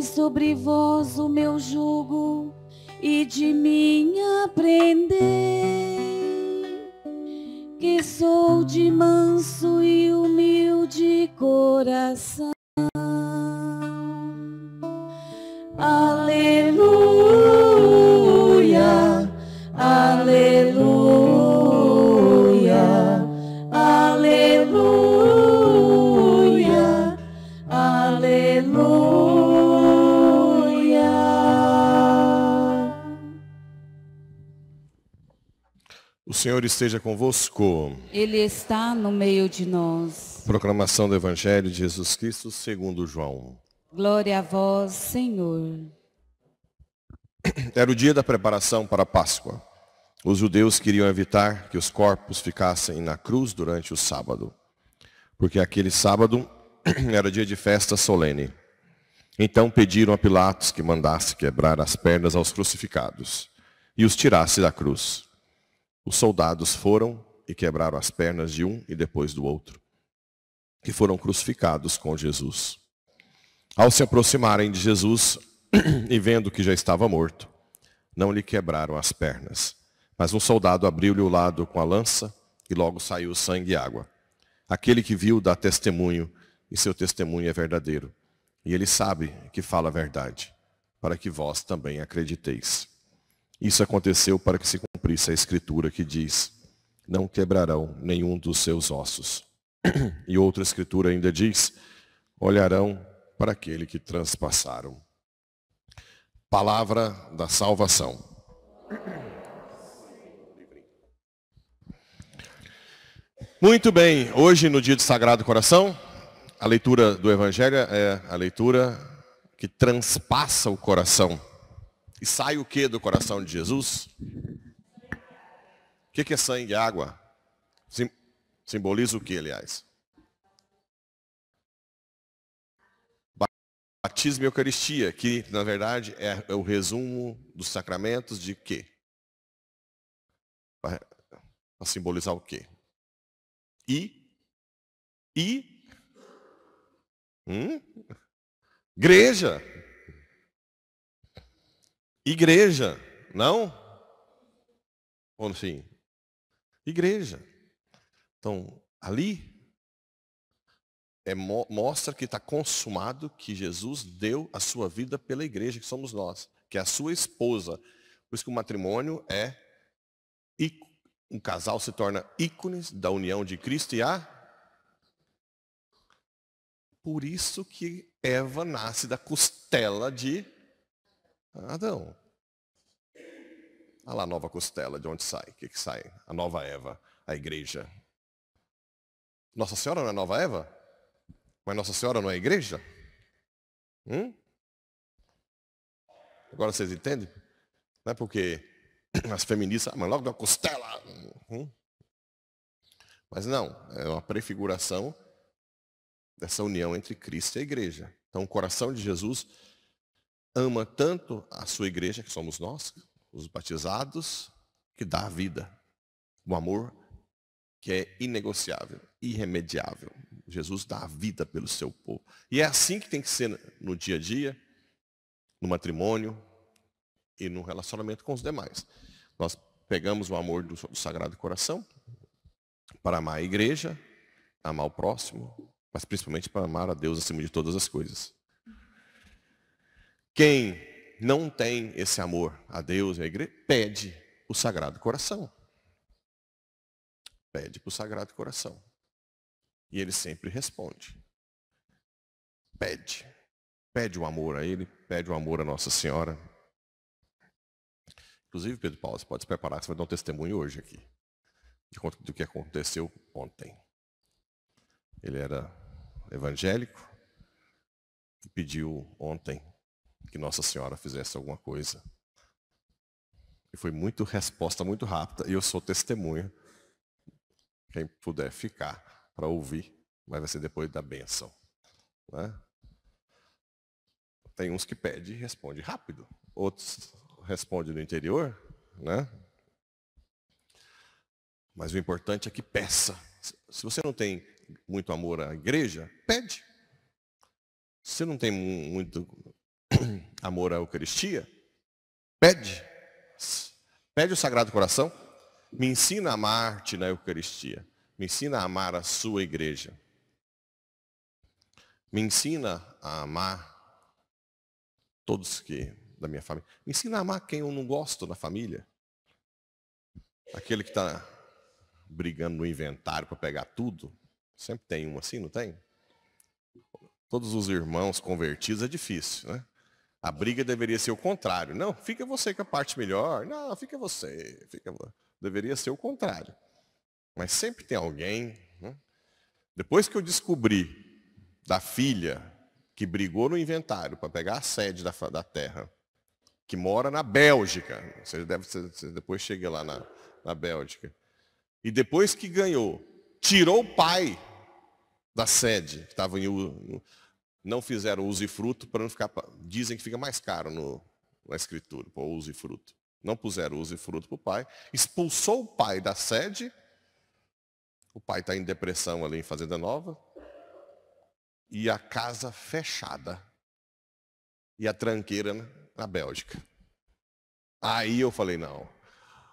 sobre vós o meu jugo e de mim aprender. aleluia. O Senhor esteja convosco. Ele está no meio de nós. Proclamação do Evangelho de Jesus Cristo segundo João. Glória a vós, Senhor. Era o dia da preparação para a Páscoa. Os judeus queriam evitar que os corpos ficassem na cruz durante o sábado, porque aquele sábado era dia de festa solene. Então pediram a Pilatos que mandasse quebrar as pernas aos crucificados e os tirasse da cruz. Os soldados foram e quebraram as pernas de um e depois do outro, que foram crucificados com Jesus. Ao se aproximarem de Jesus e vendo que já estava morto, não lhe quebraram as pernas, mas um soldado abriu-lhe o lado com a lança e logo saiu sangue e água. Aquele que viu dá testemunho e seu testemunho é verdadeiro e ele sabe que fala a verdade, para que vós também acrediteis. Isso aconteceu para que se cumprisse a escritura que diz: Não quebrarão nenhum dos seus ossos. E outra escritura ainda diz: Olharão para aquele que transpassaram. Palavra da salvação. Muito bem, hoje no dia do Sagrado Coração, a leitura do Evangelho é a leitura que transpassa o coração. E sai o que do coração de Jesus? O que é sangue e água? simboliza o que, aliás? Batismo e Eucaristia, que na verdade é, é o resumo dos sacramentos de quê? Para simbolizar o quê? E, e Hum? Igreja. Igreja, não? Bom sim? Igreja. Então, ali é, mostra que está consumado que Jesus deu a sua vida pela igreja, que somos nós, que é a sua esposa. Por isso que o matrimônio é um casal se torna ícones da união de Cristo e a por isso que Eva nasce da costela de Adão. Olha lá a nova costela, de onde sai? O que, que sai? A nova Eva, a igreja. Nossa Senhora não é nova Eva? Mas Nossa Senhora não é igreja? Hum? Agora vocês entendem? Não é porque as feministas, ah, mas logo da costela. Hum? Mas não, é uma prefiguração dessa união entre Cristo e a igreja. Então, o coração de Jesus ama tanto a sua igreja, que somos nós, os batizados, que dá a vida. Um amor que é inegociável, irremediável. Jesus dá a vida pelo seu povo. E é assim que tem que ser no dia a dia, no matrimônio e no relacionamento com os demais. Nós pegamos o amor do Sagrado Coração para amar a igreja, amar o próximo, mas principalmente para amar a Deus acima de todas as coisas. Quem não tem esse amor a Deus e à igreja, pede o Sagrado Coração. Pede para o Sagrado Coração. E ele sempre responde. Pede. Pede o amor a ele, pede o amor a Nossa Senhora. Inclusive, Pedro Paulo, você pode se preparar, você vai dar um testemunho hoje aqui, de conta do que aconteceu ontem. Ele era evangélico e pediu ontem que Nossa Senhora fizesse alguma coisa. E foi muito resposta muito rápida e eu sou testemunha. Quem puder ficar para ouvir, mas vai ser depois da benção. Né? Tem uns que pede e responde rápido, outros respondem no interior, né? Mas o importante é que peça. Se você não tem muito amor à igreja, pede. Se não tem muito amor à Eucaristia, pede. Pede o Sagrado Coração, me ensina a amar-te na Eucaristia. Me ensina a amar a sua igreja. Me ensina a amar todos que da minha família. Me ensina a amar quem eu não gosto na família. Aquele que está brigando no inventário para pegar tudo. Sempre tem um assim, não tem? Todos os irmãos convertidos é difícil, né? A briga deveria ser o contrário. Não, fica você com a parte melhor. Não, fica você. Fica... Deveria ser o contrário. Mas sempre tem alguém. Né? Depois que eu descobri da filha que brigou no inventário para pegar a sede da, da terra, que mora na Bélgica. Você deve, você depois chega lá na, na Bélgica. E depois que ganhou tirou o pai da sede, que estava em, não fizeram fruto para não ficar, dizem que fica mais caro no, na escritura, e fruto Não puseram fruto para o pai, expulsou o pai da sede, o pai está em depressão ali em Fazenda Nova, e a casa fechada, e a tranqueira na Bélgica. Aí eu falei, não,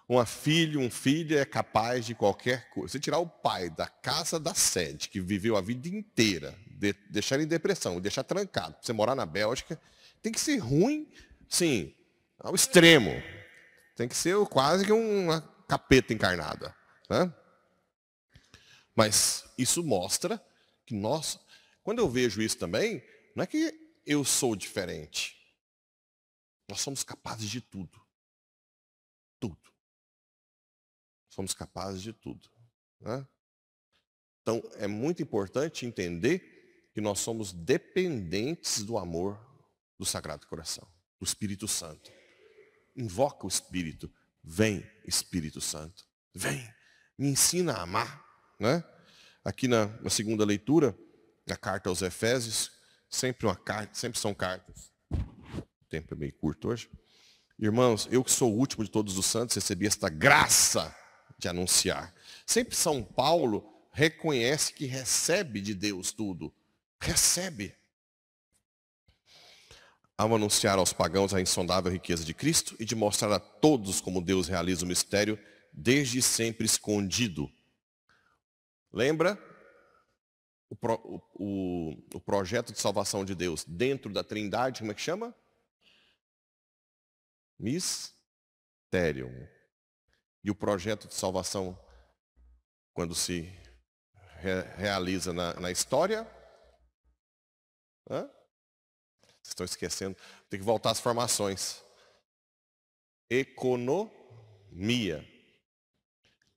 uma filha, um filho é capaz de qualquer coisa. Você tirar o pai da casa da sede, que viveu a vida inteira, de, deixar em depressão, deixar trancado, você morar na Bélgica, tem que ser ruim, sim, ao extremo. Tem que ser quase que uma capeta encarnada. Né? Mas isso mostra que nós, quando eu vejo isso também, não é que eu sou diferente. Nós somos capazes de tudo. Tudo somos capazes de tudo. Né? Então, é muito importante entender que nós somos dependentes do amor do Sagrado Coração, do Espírito Santo. Invoca o Espírito. Vem, Espírito Santo. Vem, me ensina a amar. Né? Aqui na, na segunda leitura, na carta aos Efésios, sempre uma carta, sempre são cartas. O tempo é meio curto hoje. Irmãos, eu que sou o último de todos os santos, recebi esta graça de anunciar. Sempre São Paulo reconhece que recebe de Deus tudo. Recebe. Ao anunciar aos pagãos a insondável riqueza de Cristo e de mostrar a todos como Deus realiza o mistério desde sempre escondido. Lembra o, pro, o, o, projeto de salvação de Deus dentro da Trindade, como é que chama? Mistério e o projeto de salvação, quando se re realiza na, na história. Hã? Vocês estão esquecendo. Tem que voltar às formações. Economia.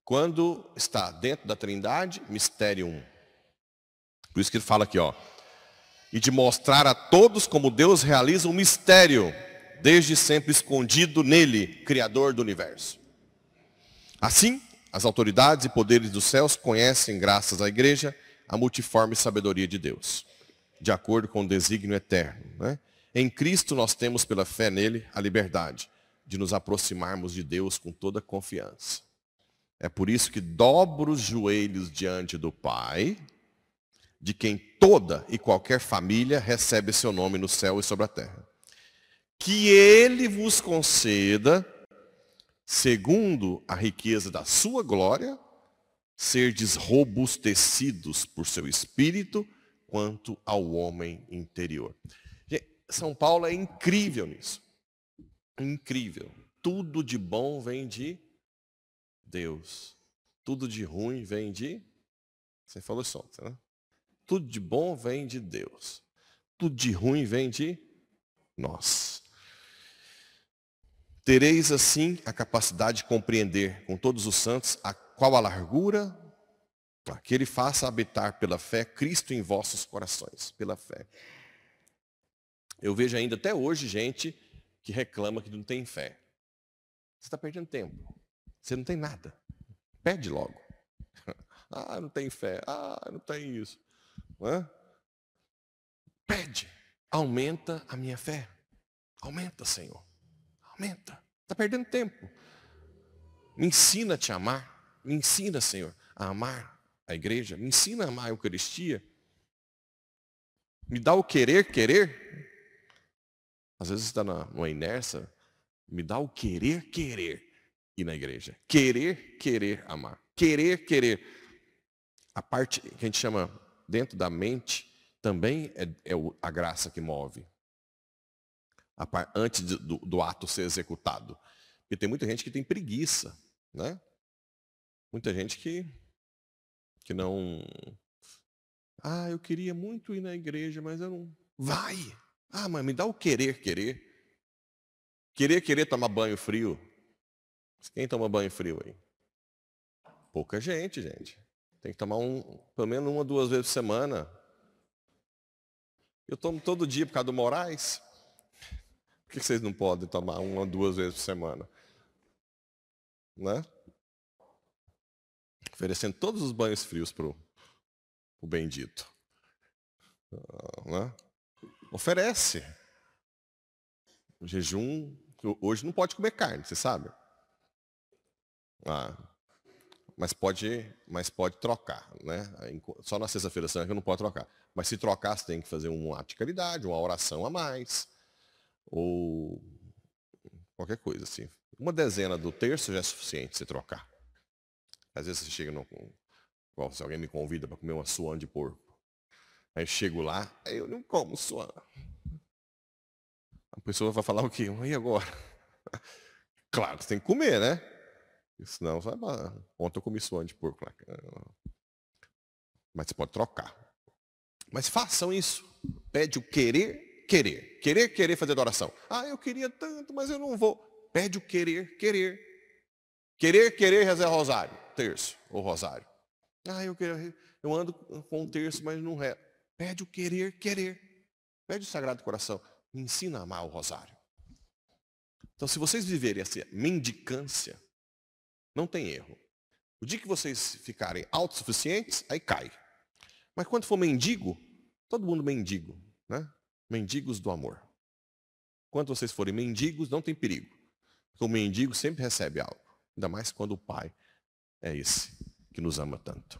Quando está dentro da trindade, mistério 1. Por isso que ele fala aqui, ó. E de mostrar a todos como Deus realiza um mistério, desde sempre escondido nele, Criador do universo. Assim, as autoridades e poderes dos céus conhecem, graças à igreja, a multiforme sabedoria de Deus, de acordo com o desígnio eterno. Né? Em Cristo nós temos pela fé nele a liberdade de nos aproximarmos de Deus com toda confiança. É por isso que dobro os joelhos diante do Pai, de quem toda e qualquer família recebe seu nome no céu e sobre a terra. Que ele vos conceda segundo a riqueza da sua glória, serdes robustecidos por seu espírito quanto ao homem interior. São Paulo é incrível nisso. Incrível. Tudo de bom vem de Deus. Tudo de ruim vem de. Você falou isso ontem, né? Tudo de bom vem de Deus. Tudo de ruim vem de nós. Tereis assim a capacidade de compreender com todos os santos a qual a largura, que ele faça habitar pela fé Cristo em vossos corações, pela fé. Eu vejo ainda até hoje gente que reclama que não tem fé. Você está perdendo tempo. Você não tem nada. Pede logo. Ah, não tem fé. Ah, não tem isso. Hã? Pede. Aumenta a minha fé. Aumenta, Senhor. Aumenta. Está perdendo tempo. Me ensina a te amar. Me ensina, Senhor, a amar a igreja. Me ensina a amar a Eucaristia. Me dá o querer, querer. Às vezes está numa inércia. Me dá o querer, querer ir na igreja. Querer, querer amar. Querer, querer. A parte que a gente chama dentro da mente também é, é a graça que move antes do, do, ato ser executado. Porque tem muita gente que tem preguiça, né? Muita gente que, que não. Ah, eu queria muito ir na igreja, mas eu não. Vai! Ah, mas me dá o querer, querer. Querer, querer tomar banho frio. Quem toma banho frio aí? Pouca gente, gente. Tem que tomar um, pelo menos uma, duas vezes por semana. Eu tomo todo dia por causa do Moraes. Por que vocês não podem tomar uma ou duas vezes por semana? Né? Oferecendo todos os banhos frios para o bendito. Ah, né? Oferece. O jejum. Hoje não pode comer carne, você sabe? Ah, mas pode, mas pode trocar, né? Só na sexta-feira santa que não pode trocar. Mas se trocar, você tem que fazer um ato de caridade, uma oração a mais ou qualquer coisa assim. Uma dezena do terço já é suficiente se trocar. Às vezes você chega no. Se alguém me convida para comer uma suã de porco. Aí eu chego lá, aí eu não como suã. A pessoa vai falar o quê? E agora? Claro você tem que comer, né? Senão, sabe, ontem eu comi suã de porco lá. Mas você pode trocar. Mas façam isso. Pede o querer querer. Querer, querer fazer adoração. Ah, eu queria tanto, mas eu não vou. Pede o querer, querer. Querer, querer rezar rosário, terço ou rosário. Ah, eu, quero, eu ando com um terço, mas não rezo. Pede o querer, querer. Pede o Sagrado Coração. Me ensina a amar o rosário. Então, se vocês viverem essa mendicância, não tem erro. O dia que vocês ficarem autossuficientes, aí cai. Mas quando for mendigo, todo mundo mendigo, né? mendigos do amor. Quando vocês forem mendigos, não tem perigo. Porque o mendigo sempre recebe algo. Ainda mais quando o Pai é esse que nos ama tanto.